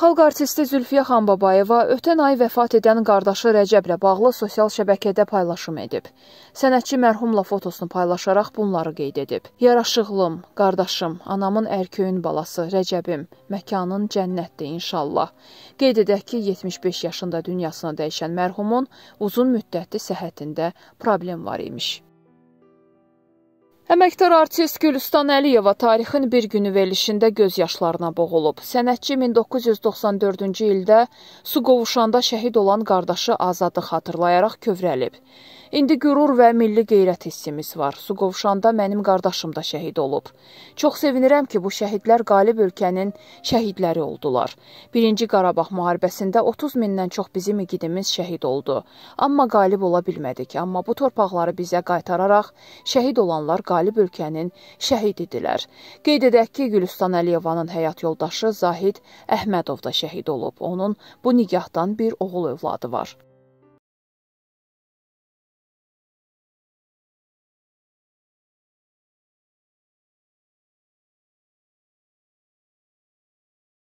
Xalq artisti Zülfiyə Xanbabayeva ötən ay vəfat edən qardaşı Rəcəblə bağlı sosial şəbəkədə paylaşım edib. Sənətçi mərhumla fotosunu paylaşaraq bunları qeyd edib. Yaraşıqlım, qardaşım, anamın ərköyün balası Rəcəbim, məkanın cənnətdir inşallah. Qeyd edək ki, 75 yaşında dünyasını dəyişən mərhumun uzun müddətli səhhətində problem var imiş. Əməkdar artist Gülüstan Əliyeva tarixin bir günü verilişində göz yaşlarına boğulub. Sənətçi 1994-cü ildə su qovuşanda şəhid olan qardaşı Azadı xatırlayaraq kövrəlib. İndi qürur və milli qeyrət hissimiz var. Su qovuşanda mənim qardaşım da şəhid olub. Çox sevinirəm ki, bu şəhidlər qalib ölkənin şəhidləri oldular. Birinci Qarabağ müharibəsində 30 mindən çox bizim iqidimiz şəhid oldu. Amma qalib ola bilmədik. Amma bu torpaqları bizə qaytararaq şəhid olanlar qalib qalib ölkənin şəhididirlər. Qeyd edək ki, Gülüstan Əliyevanın həyat yoldaşı Zahid Əhmədov da şəhid olub. Onun bu nigahdan bir oğul övladı var.